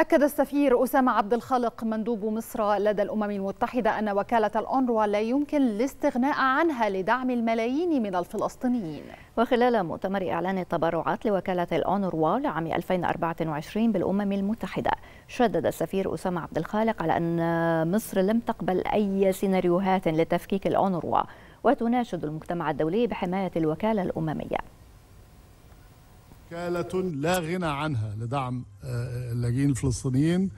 أكد السفير أسامة عبد الخالق مندوب مصر لدى الأمم المتحدة أن وكالة الأونروا لا يمكن الاستغناء عنها لدعم الملايين من الفلسطينيين وخلال مؤتمر إعلان التبرعات لوكالة الأونروا لعام 2024 بالأمم المتحدة شدد السفير أسامة عبد الخالق على أن مصر لم تقبل أي سيناريوهات لتفكيك الأونروا وتناشد المجتمع الدولي بحماية الوكالة الأممية وكالة لا غنى عنها لدعم آه، اللاجئين الفلسطينيين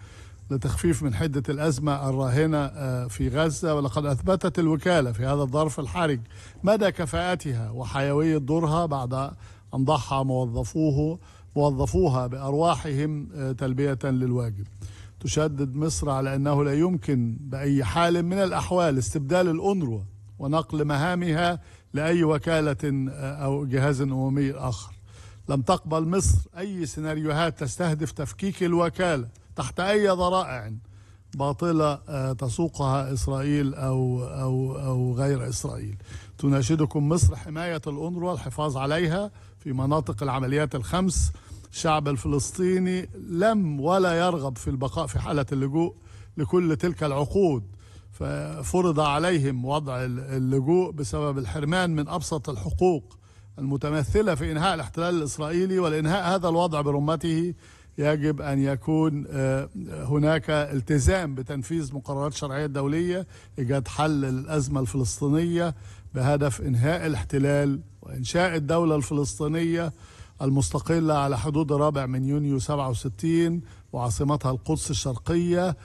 لتخفيف من حدة الأزمة الراهنة آه، في غزة ولقد أثبتت الوكالة في هذا الظرف الحرج مدى كفاءتها وحيوية دورها بعد أن ضحى موظفوه موظفوها بأرواحهم آه، تلبية للواجب تشدد مصر على أنه لا يمكن بأي حال من الأحوال استبدال الأنروة ونقل مهامها لأي وكالة أو جهاز أممي آخر لم تقبل مصر أي سيناريوهات تستهدف تفكيك الوكالة تحت أي ذرائع باطلة آه، تسوقها إسرائيل أو, أو, أو غير إسرائيل تناشدكم مصر حماية الأنروا والحفاظ عليها في مناطق العمليات الخمس الشعب الفلسطيني لم ولا يرغب في البقاء في حالة اللجوء لكل تلك العقود ففرض عليهم وضع اللجوء بسبب الحرمان من أبسط الحقوق المتمثلة في إنهاء الاحتلال الإسرائيلي والإنهاء هذا الوضع برمته يجب أن يكون آه، هناك التزام بتنفيذ مقررات شرعية دولية إيجاد حل للأزمة الفلسطينية بهدف إنهاء الاحتلال وإنشاء الدولة الفلسطينية المستقلة على حدود الرابع من يونيو 67 وعاصمتها القدس الشرقية